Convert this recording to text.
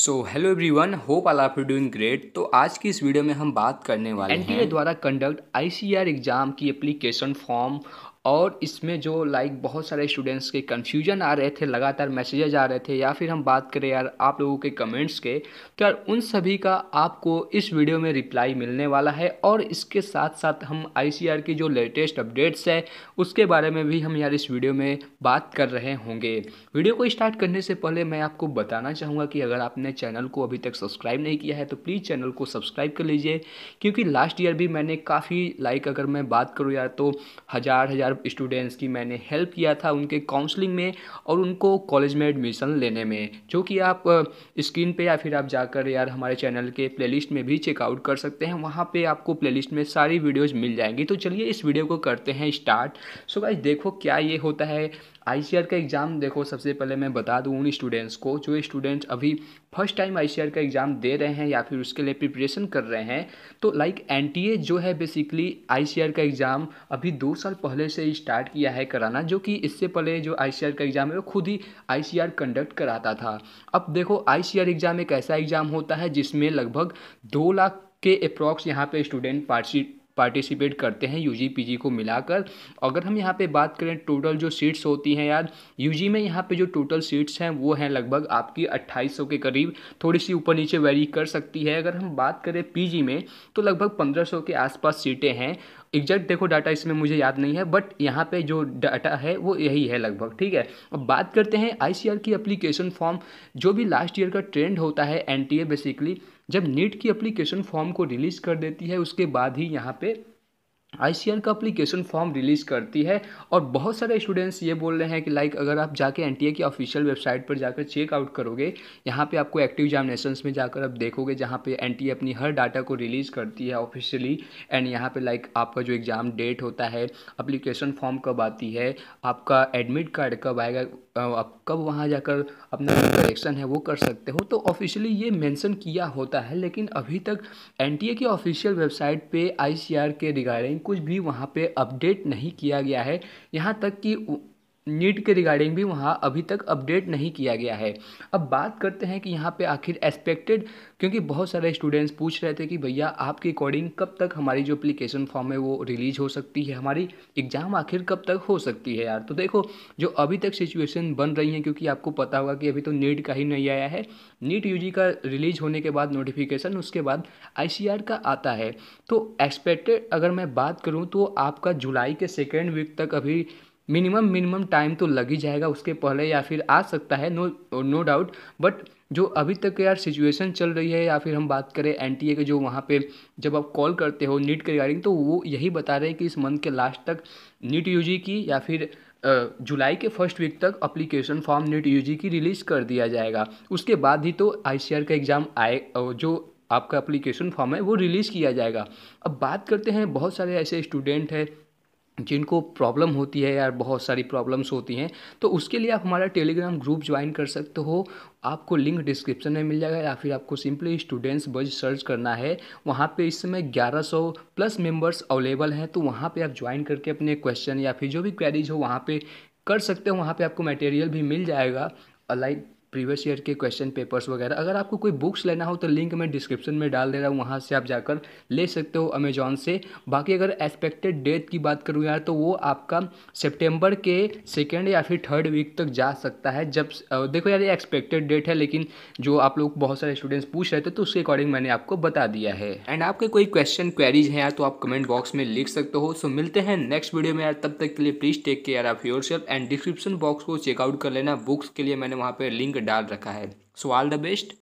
so hello everyone hope all you doing great तो आज की इस वीडियो में हम बात करने वाले हैं एनटीए द्वारा कंडक्ट आईसीआर एग्ज़ाम की एप्लीकेशन फॉर्म और इसमें जो लाइक बहुत सारे स्टूडेंट्स के कन्फ्यूजन आ रहे थे लगातार मैसेजेज आ रहे थे या फिर हम बात करें यार आप लोगों के कमेंट्स के तो यार उन सभी का आपको इस वीडियो में रिप्लाई मिलने वाला है और इसके साथ साथ हम आई की जो लेटेस्ट अपडेट्स है उसके बारे में भी हम यार इस वीडियो में बात कर रहे होंगे वीडियो को स्टार्ट करने से पहले मैं आपको बताना चाहूँगा कि अगर आपने चैनल को अभी तक सब्सक्राइब नहीं किया है तो प्लीज़ चैनल को सब्सक्राइब कर लीजिए क्योंकि लास्ट ईयर भी मैंने काफ़ी लाइक अगर मैं बात करूँ यार तो हज़ार हज़ार और स्टूडेंट्स की मैंने हेल्प किया था उनके काउंसलिंग में और उनको कॉलेज में एडमिशन लेने में जो कि आप स्क्रीन पे या फिर आप जाकर यार हमारे चैनल के प्लेलिस्ट में भी चेकआउट कर सकते हैं वहाँ पे आपको प्लेलिस्ट में सारी वीडियोज़ मिल जाएंगी तो चलिए इस वीडियो को करते हैं स्टार्ट सो गाइज देखो क्या ये होता है आई का एग्ज़ाम देखो सबसे पहले मैं बता दूँ उन स्टूडेंट्स को जो स्टूडेंट्स अभी फर्स्ट टाइम आई का एग्ज़ाम दे रहे हैं या फिर उसके लिए प्रिपरेशन कर रहे हैं तो लाइक एन जो है बेसिकली आई का एग्ज़ाम अभी दो साल पहले से स्टार्ट किया है कराना जो कि इससे पहले जो आई का एग्ज़ाम है वो खुद ही आई कंडक्ट कराता था अब देखो आई एग्ज़ाम एक ऐसा एग्ज़ाम होता है जिसमें लगभग दो लाख के अप्रॉक्स यहाँ पे स्टूडेंट पार्टिसिप पार्टिसिपेट करते हैं यू जी को मिलाकर अगर हम यहाँ पे बात करें टोटल जो सीट्स होती हैं यार यू में यहाँ पे जो टोटल सीट्स हैं वो हैं लगभग आपकी 2800 के करीब थोड़ी सी ऊपर नीचे वेरी कर सकती है अगर हम बात करें पी में तो लगभग 1500 के आसपास सीटें हैं एग्जैक्ट देखो डाटा इसमें मुझे याद नहीं है बट यहाँ पे जो डाटा है वो यही है लगभग ठीक है अब बात करते हैं आई की अप्लीकेशन फॉर्म जो भी लास्ट ईयर का ट्रेंड होता है एन बेसिकली जब नीट की अप्लीकेशन फॉर्म को रिलीज़ कर देती है उसके बाद ही यहाँ पे आई का अप्लीकेशन फॉर्म रिलीज़ करती है और बहुत सारे स्टूडेंट्स ये बोल रहे हैं कि लाइक अगर आप जाके एन की ऑफिशियल वेबसाइट पर जाकर चेकआउट करोगे यहाँ पे आपको एक्टिव एग्जामिनेशन में जाकर आप देखोगे जहाँ पे एन अपनी हर डाटा को रिलीज़ करती है ऑफिशियली एंड यहाँ पे लाइक आपका जो एग्ज़ाम डेट होता है अप्लीकेशन फॉर्म कब आती है आपका एडमिट कार्ड कब आएगा आप कब वहाँ जाकर अपना करेक्शन है वो कर सकते हो तो ऑफिशियली ये मेंशन किया होता है लेकिन अभी तक एनटीए की ऑफिशियल वेबसाइट पे आईसीआर के रिगार्डिंग कुछ भी वहाँ पे अपडेट नहीं किया गया है यहाँ तक कि नीट के रिगार्डिंग भी वहाँ अभी तक अपडेट नहीं किया गया है अब बात करते हैं कि यहाँ पे आखिर एक्सपेक्टेड क्योंकि बहुत सारे स्टूडेंट्स पूछ रहे थे कि भैया आपके अकॉर्डिंग कब तक हमारी जो अप्लीकेशन फॉर्म है वो रिलीज हो सकती है हमारी एग्ज़ाम आखिर कब तक हो सकती है यार तो देखो जो अभी तक सिचुएशन बन रही है क्योंकि आपको पता होगा कि अभी तो नीट का ही नहीं आया है नीट यू का रिलीज होने के बाद नोटिफिकेशन उसके बाद आई का आता है तो एक्सपेक्टेड अगर मैं बात करूँ तो आपका जुलाई के सेकेंड वीक तक अभी मिनिमम मिनिमम टाइम तो लग ही जाएगा उसके पहले या फिर आ सकता है नो नो डाउट बट जो अभी तक यार सिचुएशन चल रही है या फिर हम बात करें एन टी ए के जो वहाँ पे जब आप कॉल करते हो नीट के रिगार्डिंग तो वो यही बता रहे हैं कि इस मंथ के लास्ट तक नीट यू जी की या फिर जुलाई के फर्स्ट वीक तक अप्लीकेशन फॉर्म नीट यूजी की रिलीज़ कर दिया जाएगा उसके बाद ही तो आई का एग्ज़ाम आए जो आपका अप्लीकेशन फॉर्म है वो रिलीज़ किया जाएगा अब बात करते हैं बहुत सारे ऐसे स्टूडेंट हैं जिनको प्रॉब्लम होती है या बहुत सारी प्रॉब्लम्स होती हैं तो उसके लिए आप हमारा टेलीग्राम ग्रुप ज्वाइन कर सकते हो आपको लिंक डिस्क्रिप्शन में मिल जाएगा या फिर आपको सिंपली स्टूडेंट्स बज सर्च करना है वहाँ पे इस समय 1100 प्लस मेंबर्स अवेलेबल हैं तो वहाँ पे आप ज्वाइन करके अपने क्वेश्चन या फिर जो भी क्वेरीज हो वहाँ पे कर सकते हो वहाँ पे आपको मटेरियल भी मिल जाएगा लाइक प्रीवियस ईयर के क्वेश्चन पेपर्स वगैरह अगर आपको कोई बुक्स लेना हो तो लिंक मैं डिस्क्रिप्शन में डाल दे रहा हूँ वहाँ से आप जाकर ले सकते हो अमेजॉन से बाकी अगर एक्सपेक्टेड डेट की बात करूँ यार तो वो आपका सितंबर के सेकेंड या फिर थर्ड वीक तक जा सकता है जब देखो यार ये एक्सपेक्टेड डेट है लेकिन जो आप लोग बहुत सारे स्टूडेंट्स पूछ रहे थे तो उसके अकॉर्डिंग मैंने आपको बता दिया है एंड आपके कोई क्वेश्चन क्वेरीज हैं यार तो आप कमेंट बॉक्स में लिख सकते हो सो मिलते हैं नेक्स्ट वीडियो में यार तब तक के लिए please take care of yourself and description box को चेकआउट कर लेना बुक्स के लिए मैंने वहाँ पर लिंक डाल रखा है सो ऑल द बेस्ट